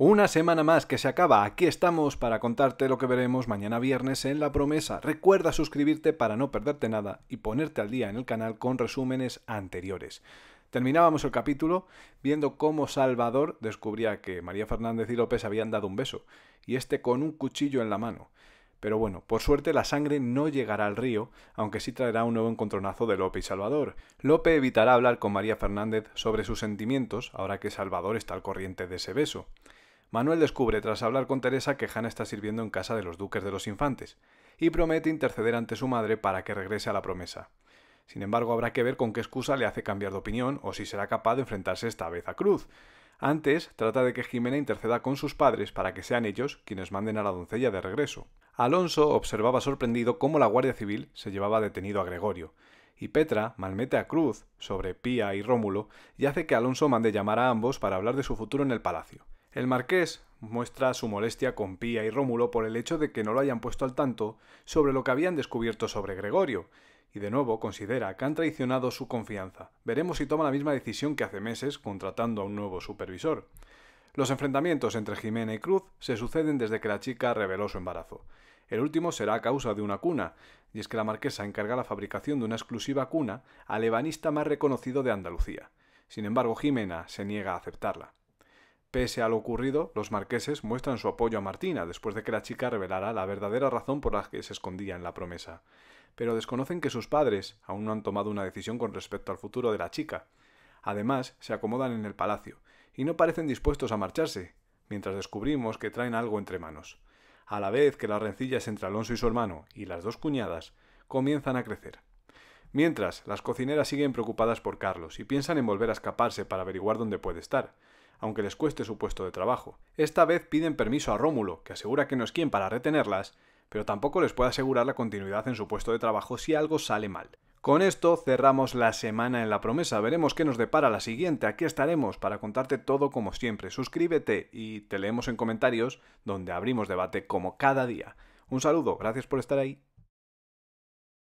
Una semana más que se acaba, aquí estamos para contarte lo que veremos mañana viernes en La Promesa. Recuerda suscribirte para no perderte nada y ponerte al día en el canal con resúmenes anteriores. Terminábamos el capítulo viendo cómo Salvador descubría que María Fernández y López habían dado un beso, y este con un cuchillo en la mano. Pero bueno, por suerte la sangre no llegará al río, aunque sí traerá un nuevo encontronazo de Lope y Salvador. Lope evitará hablar con María Fernández sobre sus sentimientos ahora que Salvador está al corriente de ese beso. Manuel descubre tras hablar con Teresa que Hanna está sirviendo en casa de los duques de los infantes, y promete interceder ante su madre para que regrese a la promesa. Sin embargo, habrá que ver con qué excusa le hace cambiar de opinión o si será capaz de enfrentarse esta vez a Cruz. Antes, trata de que Jimena interceda con sus padres para que sean ellos quienes manden a la doncella de regreso. Alonso observaba sorprendido cómo la Guardia Civil se llevaba detenido a Gregorio, y Petra malmete a Cruz sobre Pía y Rómulo y hace que Alonso mande llamar a ambos para hablar de su futuro en el palacio. El marqués muestra su molestia con Pía y Rómulo por el hecho de que no lo hayan puesto al tanto sobre lo que habían descubierto sobre Gregorio, y de nuevo considera que han traicionado su confianza. Veremos si toma la misma decisión que hace meses contratando a un nuevo supervisor. Los enfrentamientos entre Jimena y Cruz se suceden desde que la chica reveló su embarazo. El último será a causa de una cuna, y es que la marquesa encarga la fabricación de una exclusiva cuna al ebanista más reconocido de Andalucía. Sin embargo, Jimena se niega a aceptarla. Pese a lo ocurrido, los marqueses muestran su apoyo a Martina después de que la chica revelara la verdadera razón por la que se escondía en la promesa, pero desconocen que sus padres aún no han tomado una decisión con respecto al futuro de la chica. Además, se acomodan en el palacio y no parecen dispuestos a marcharse, mientras descubrimos que traen algo entre manos. A la vez que las rencillas entre Alonso y su hermano y las dos cuñadas comienzan a crecer. Mientras, las cocineras siguen preocupadas por Carlos y piensan en volver a escaparse para averiguar dónde puede estar, aunque les cueste su puesto de trabajo. Esta vez piden permiso a Rómulo, que asegura que no es quien para retenerlas, pero tampoco les puede asegurar la continuidad en su puesto de trabajo si algo sale mal. Con esto cerramos la semana en la promesa, veremos qué nos depara la siguiente, aquí estaremos para contarte todo como siempre, suscríbete y te leemos en comentarios donde abrimos debate como cada día. Un saludo, gracias por estar ahí.